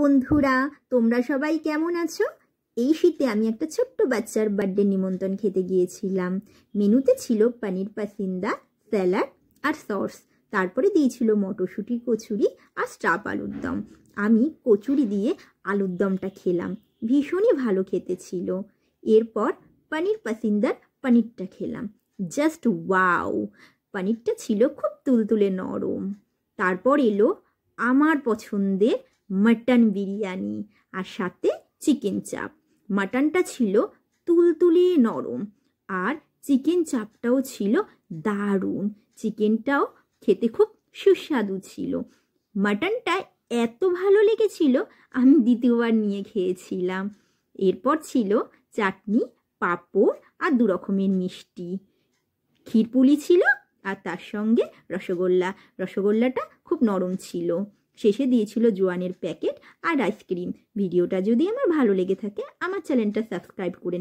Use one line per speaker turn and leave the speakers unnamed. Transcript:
বন্ধুরা তোমরা সবাই কেমন আছো এই শীতে আমি একটা ছোট্ট বাচ্চার বার্থডে নিমন্ত্রণ খেতে গিয়েছিলাম মেনুতে ছিল পানির পাসিন্দা স্যালাড আর সস তারপরে দিয়েছিল মটরশুঁটির কচুরি আর স্টাফ আলুর দম আমি কচুরি দিয়ে আলুর দমটা খেলাম ভীষণই ভালো খেতে ছিল এরপর পানির পাসিন্দার পানিরটা খেলাম জাস্ট ওয়াও পানিরটা ছিল খুব তুলতুলে নরম তারপর এলো আমার পছন্দের মাটন বিরিয়ানি আর সাথে চিকেন চাপ মাটনটা ছিল তুলতুলে নরম আর চিকেন চাপটাও ছিল দারুণ চিকেনটাও খেতে খুব সুস্বাদু ছিল মাটনটা এত ভালো লেগেছিল আমি দ্বিতীয়বার নিয়ে খেয়েছিলাম এরপর ছিল চাটনি পাঁপড় আর দু রকমের মিষ্টি ক্ষীরপুলি ছিল আর তার সঙ্গে রসগোল্লা রসগোল্লাটা খুব নরম ছিল শেষে দিয়েছিল জোয়ানের প্যাকেট আর আইসক্রিম ভিডিওটা যদি আমার ভালো লেগে থাকে আমার চ্যানেলটা সাবস্ক্রাইব করে